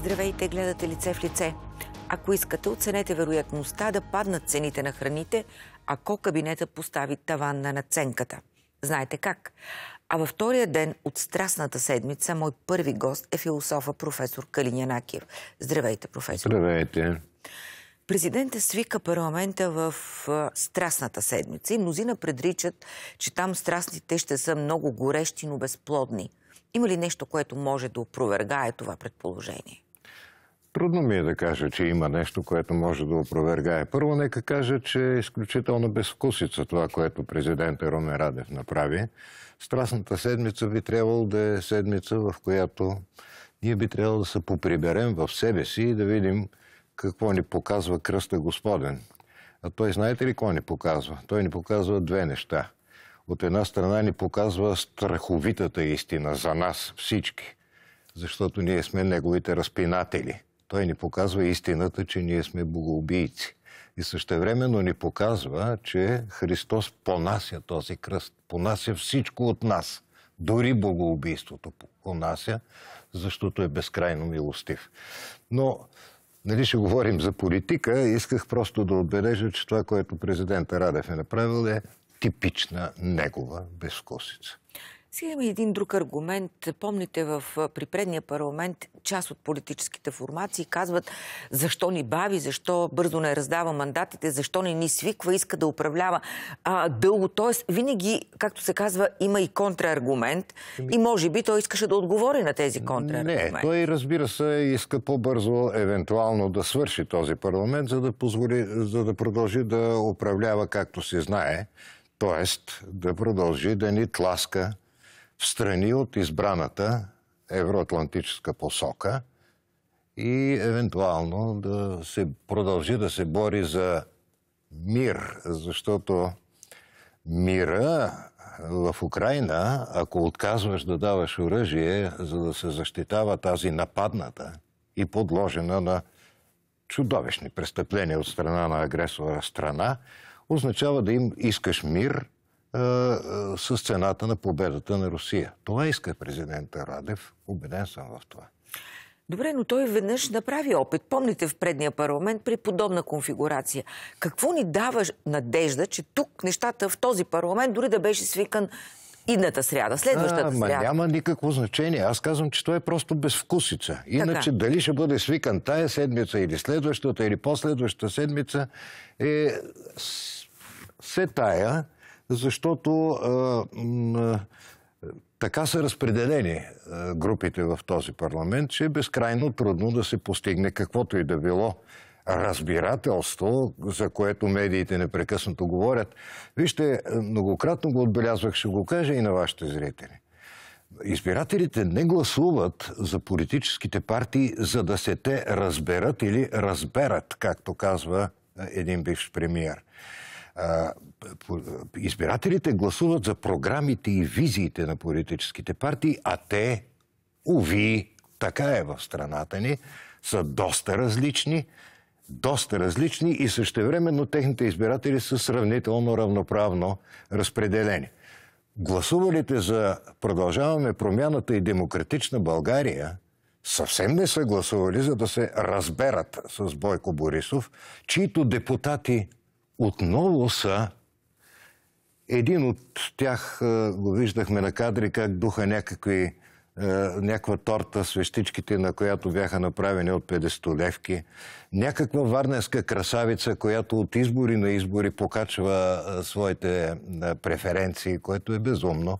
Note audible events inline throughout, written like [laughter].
Здравейте, гледате лице в лице. Ако искате, оценете вероятността да паднат цените на храните, ако кабинета постави таван на наценката. Знаете как? А във втория ден от Страстната седмица мой първи гост е философа професор Калин Янакиев. Здравейте, професор. Здравейте. Президента свика парламента в Страстната седмица и мнозина предричат, че там страстните ще са много горещи, но безплодни. Има ли нещо, което може да опровергае това предположение? Трудно ми е да кажа, че има нещо, което може да опровергае. Първо, нека кажа, че е изключително безвкусица това, което президента Румен Радев направи. Страстната седмица би трябвало да е седмица, в която ние би трябвало да се поприберем в себе си и да видим какво ни показва кръста Господен. А той знаете ли какво ни показва? Той ни показва две неща. От една страна ни показва страховитата истина за нас всички, защото ние сме неговите разпинатели – той ни показва истината, че ние сме богоубийци. И същевременно ни показва, че Христос понася този кръст, понася всичко от нас, дори богоубийството понася, защото е безкрайно милостив. Но нали ще говорим за политика, исках просто да отбележа, че това, което президента Радев е направил е типична негова безкосица. Сега има един друг аргумент. Помните в припредния парламент част от политическите формации казват защо ни бави, защо бързо не раздава мандатите, защо не ни свиква, иска да управлява а, дълго. Тоест винаги, както се казва, има и контраргумент и може би той искаше да отговори на тези контраргументи. Не, той разбира се иска по-бързо евентуално да свърши този парламент, за да, позволи, за да продължи да управлява както се знае. Тоест да продължи да ни тласка в страни от избраната евроатлантическа посока и евентуално да се продължи да се бори за мир, защото мира в Украина, ако отказваш да даваш оръжие, за да се защитава тази нападната и подложена на чудовищни престъпления от страна на агресора страна, означава да им искаш мир с цената на победата на Русия. Това иска президента Радев. Убеден съм в това. Добре, но той веднъж направи опит. Помните в предния парламент при подобна конфигурация. Какво ни дава надежда, че тук нещата в този парламент, дори да беше свикан идната сряда, следващата а, сряда. Няма никакво значение. Аз казвам, че това е просто безвкусица. Иначе така. дали ще бъде свикан тая седмица или следващата или последващата седмица е се тая защото така са разпределени групите в този парламент, че е безкрайно трудно да се постигне каквото и да било разбирателство, за което медиите непрекъснато говорят. Вижте, многократно го отбелязвах, ще го кажа и на вашите зрители. Избирателите не гласуват за политическите партии, за да се те разберат или разберат, както казва един бивш премиер избирателите гласуват за програмите и визиите на политическите партии, а те, уви, така е в страната ни, са доста различни, доста различни и същевременно техните избиратели са сравнително равноправно разпределени. Гласувалите за Продължаваме промяната и демократична България съвсем не са гласували, за да се разберат с Бойко Борисов, чието депутати отново са един от тях го виждахме на кадри как духа някакви, някаква торта свещичките, на която бяха направени от 50 левки. Някаква варненска красавица, която от избори на избори покачва своите преференции, което е безумно.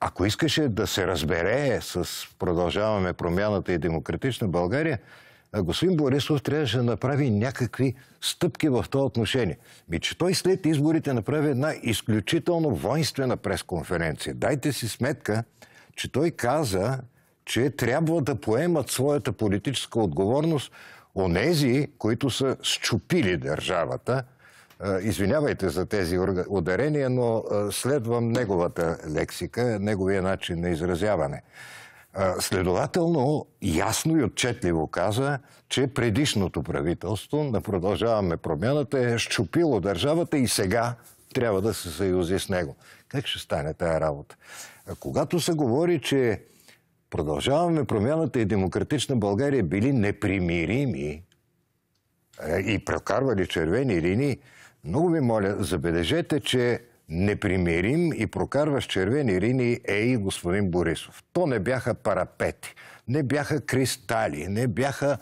Ако искаше да се разбере с продължаваме промяната и демократична България, господин Борисов трябваше да направи някакви стъпки в това отношение. Ми, че той след изборите направи една изключително воинствена пресконференция. Дайте си сметка, че той каза, че трябва да поемат своята политическа отговорност онези, които са счупили държавата. Извинявайте за тези ударения, но следвам неговата лексика, неговия начин на изразяване. Следователно, ясно и отчетливо каза, че предишното правителство на Продължаваме промяната е щупило държавата и сега трябва да се съюзи с него. Как ще стане тая работа? когато се говори, че Продължаваме промяната и демократична България били непримирими и прокарвали червени линии, много ви моля, забележете, че непримирим и прокарваш червени рини Ей господин Борисов. То не бяха парапети, не бяха кристали, не бяха...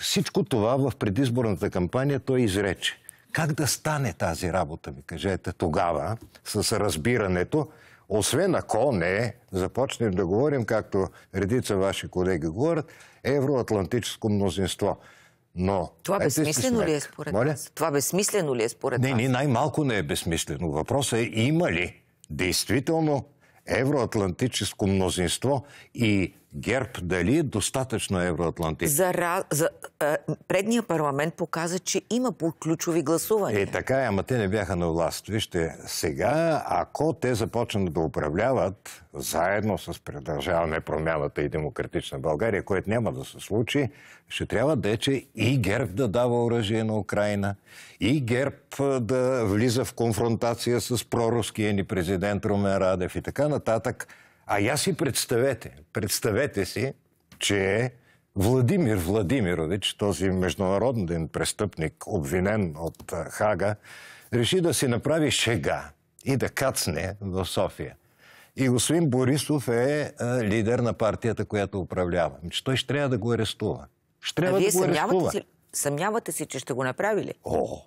Всичко това в предизборната кампания той изрече. Как да стане тази работа, ми кажете тогава, с разбирането, освен ако не започнем да говорим, както редица ваши колеги говорят, евроатлантическо мнозинство – но. Това безсмислено ли е според Моля? вас? Това безсмислено ли е според не, вас? Не, не, най-малко не е безсмислено. Въпросът е има ли действително евроатлантическо мнозинство и ГЕРБ дали е достатъчно евроатлантик? За, за, а, предния парламент показа, че има по ключови гласувания. Е, така е, ама те не бяха на власт. Вижте, сега, ако те започнат да управляват заедно с предържаване промяната и демократична България, което няма да се случи, ще трябва че и ГЕРБ да дава оръжие на Украина, и ГЕРБ да влиза в конфронтация с проруския ни президент Румен Радев и така нататък. А я си представете, представете си, че Владимир Владимирович, този международен престъпник, обвинен от Хага, реши да си направи шега и да кацне в София. И господин Борисов е лидер на партията, която управлява. той ще трябва да го арестува. Ще трябва а вие да го арестува. съмнявате си, че ще го направи ли? О,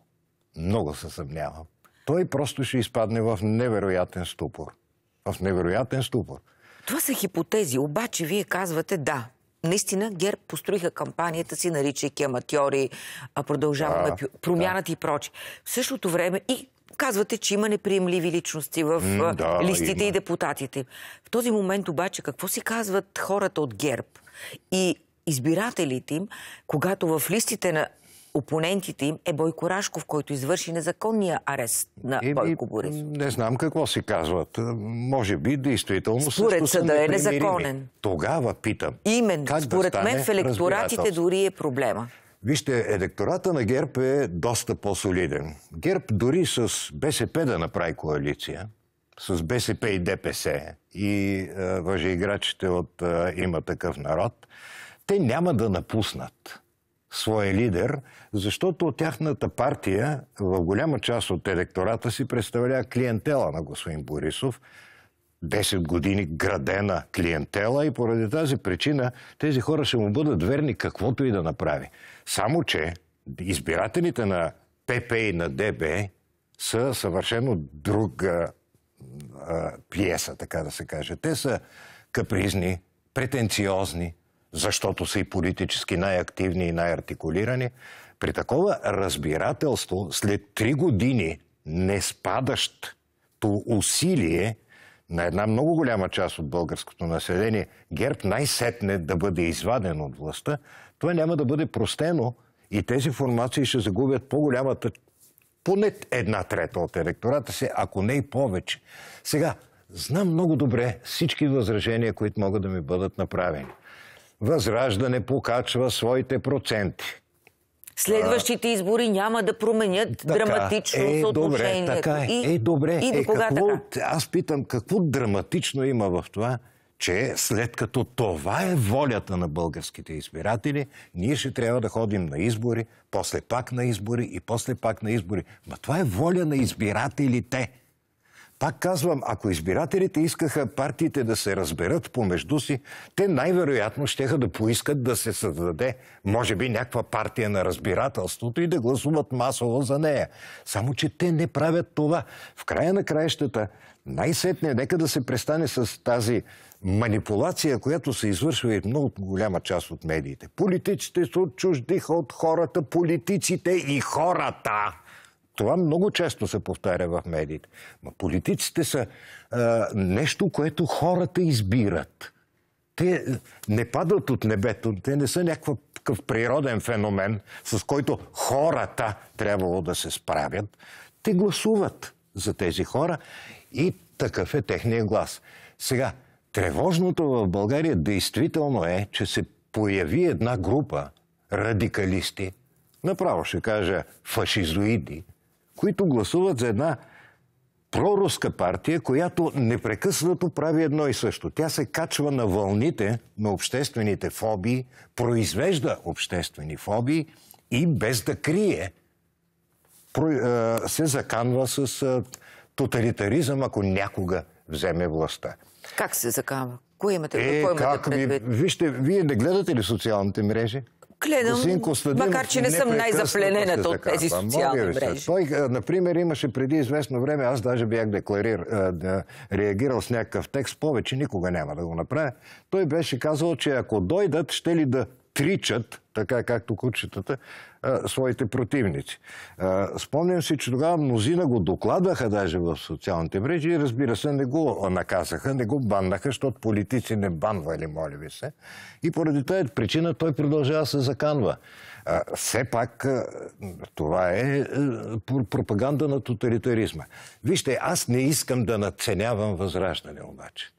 много се съмнявам. Той просто ще изпадне в невероятен ступор в невероятен ступор. Това са хипотези, обаче вие казвате да. Наистина ГЕРБ построиха кампанията си, наричайки аматьори, продължаваме да, промяната да. и прочи. В същото време и казвате, че има неприемливи личности в да, листите има. и депутатите. В този момент обаче какво си казват хората от ГЕРБ и избирателите им, когато в листите на опонентите им е Бойко Рашков, който извърши незаконния арест на е, Бойко Борисов. Не знам какво си казват. Може би действително Според съда е незаконен. Тогава питам. Именно. Как според да мен в електоратите дори е проблема. Вижте, електората на ГЕРБ е доста по-солиден. ГЕРБ дори с БСП да направи коалиция, с БСП и ДПС и е, въжеиграчите от а, е, Има такъв народ, те няма да напуснат своя лидер, защото тяхната партия в голяма част от електората си представлява клиентела на господин Борисов, 10 години градена клиентела и поради тази причина тези хора ще му бъдат верни каквото и да направи. Само, че избирателите на ПП и на ДБ са съвършено друга а, пиеса, така да се каже. Те са капризни, претенциозни, защото са и политически най-активни и най-артикулирани. При такова разбирателство след три години не спадащо усилие на една много голяма част от българското население, ГЕРБ най-сетне да бъде изваден от властта, това няма да бъде простено и тези формации ще загубят по-голямата, поне една трета от електората си, ако не и повече. Сега, знам много добре всички възражения, които могат да ми бъдат направени. Възраждане покачва своите проценти. Следващите избори няма да променят така, драматично е, съотношението. Добре, така е, и, е, добре. И до е, кога какво, така? Аз питам, какво драматично има в това, че след като това е волята на българските избиратели, ние ще трябва да ходим на избори, после пак на избори и после пак на избори. Ма това е воля на избирателите. Пак казвам, ако избирателите искаха партиите да се разберат помежду си, те най-вероятно щеха да поискат да се създаде, може би, някаква партия на разбирателството и да гласуват масово за нея. Само, че те не правят това. В края на краищата, най-сетне, нека да се престане с тази манипулация, която се извършва и в много голяма част от медиите. Политиците се отчуждиха от хората, политиците и хората това много често се повтаря в медиите. Но политиците са а, нещо, което хората избират. Те е, не падат от небето, те не са някакъв природен феномен, с който хората трябвало да се справят. Те гласуват за тези хора и такъв е техния глас. Сега, тревожното в България действително е, че се появи една група радикалисти, направо ще кажа фашизоиди, които гласуват за една проруска партия, която непрекъснато прави едно и също. Тя се качва на вълните на обществените фобии, произвежда обществени фобии и без да крие е, се заканва с е, тоталитаризъм, ако някога вземе властта. Как се заканва? Кое имате? Е, какво как, предвид? вижте, вие не гледате ли социалните мрежи? Кледам, макар че не съм най-запленената от тези социални мрежи. Той, е, например, имаше преди известно време, аз даже бях декларир, е, да реагирал с някакъв текст, повече никога няма да го направя. Той беше казал, че ако дойдат, ще ли да тричат, така както кучетата, своите противници. Спомням си, че тогава мнозина го докладаха даже в социалните мрежи и разбира се не го наказаха, не го баннаха, защото политици не банвали, моля ви се. И поради тази причина той продължава да се заканва. Все пак това е, е пропаганда на тоталитаризма. Вижте, аз не искам да надценявам възраждане обаче.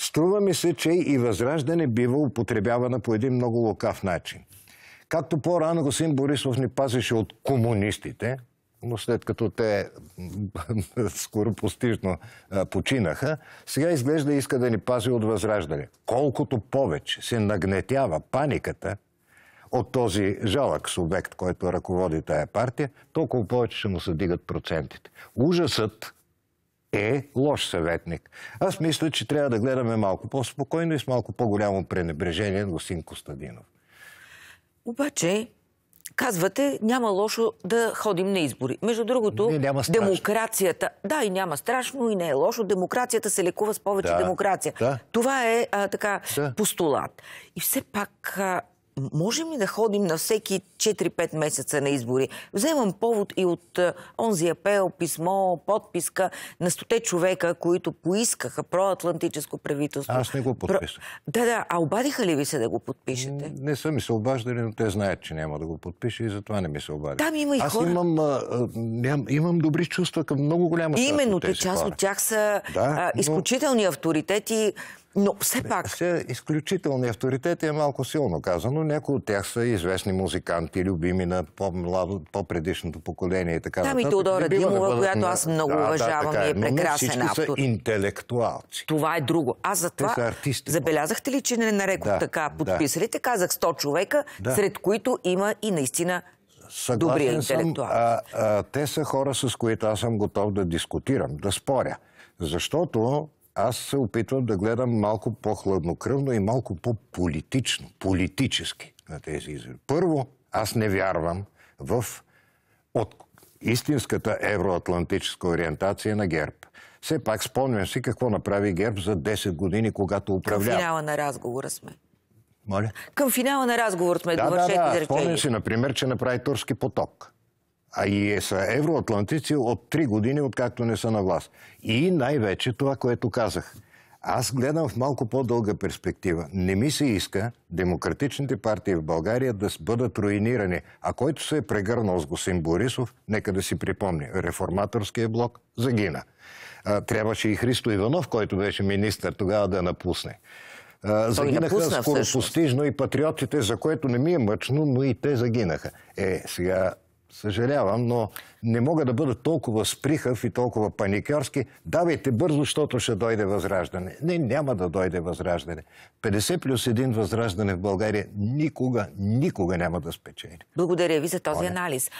Струва ми се, че и възраждане бива употребявана по един много лукав начин. Както по-рано господин Борисов ни пазеше от комунистите, но след като те [laughs] скоро постижно починаха, сега изглежда иска да ни пази от възраждане. Колкото повече се нагнетява паниката от този жалък субект, който ръководи тая партия, толкова повече ще му се дигат процентите. Ужасът е лош съветник. Аз мисля, че трябва да гледаме малко по-спокойно и с малко по-голямо пренебрежение на син Костадинов. Обаче, казвате, няма лошо да ходим на избори. Между другото, не, демокрацията... Да, и няма страшно, и не е лошо. Демокрацията се лекува с повече да, демокрация. Да. Това е а, така да. постулат. И все пак а, можем ли да ходим на всеки 4-5 месеца на избори? Вземам повод и от онзи апел, писмо, подписка на стоте човека, които поискаха проатлантическо правителство. Аз не го подписах. Да, да. А обадиха ли ви се да го подпишете? Не са ми се обаждали, но те знаят, че няма да го подпиша и затова не ми се обадиха. Там има и хора. Аз имам, ням, имам добри чувства към много голяма част от тези част от тях са да, а, изключителни но... авторитети но все пак... Са изключителни авторитети е малко силно казано. Някои от тях са известни музиканти, любими на по-предишното поколение и така. Ами Там и Теодора Димова, да която аз много да, уважавам да, и е, е прекрасен автор. са интелектуалци. Това е друго. Аз за артисти. Забелязахте ли, че не нарекох да, така подписалите? Казах 100 човека, сред които има и наистина Съгласен добри интелектуалци. А, а, те са хора, с които аз съм готов да дискутирам, да споря. Защото аз се опитвам да гледам малко по-хладнокръвно и малко по-политично, политически на тези избори. Първо, аз не вярвам в от истинската евроатлантическа ориентация на ГЕРБ. Все пак спомням си какво направи ГЕРБ за 10 години, когато управлява. Към финала на разговора сме. Моля? Към финала на разговор сме. Да, да, да. Спомням си, например, че направи турски поток а и е са евроатлантици от 3 години, откакто не са на власт. И най-вече това, което казах. Аз гледам в малко по-дълга перспектива. Не ми се иска демократичните партии в България да бъдат руинирани. А който се е прегърнал с господин Борисов, нека да си припомни, реформаторския блок загина. А, трябваше и Христо Иванов, който беше министр тогава да напусне. А, загинаха напусна, скоропостижно всъщност. и патриотите, за което не ми е мъчно, но и те загинаха. Е, сега Съжалявам, но не мога да бъда толкова сприхав и толкова паникерски. Давайте бързо, защото ще дойде възраждане. Не, няма да дойде възраждане. 50 плюс 1 възраждане в България никога, никога няма да спечели. Благодаря ви за този анализ.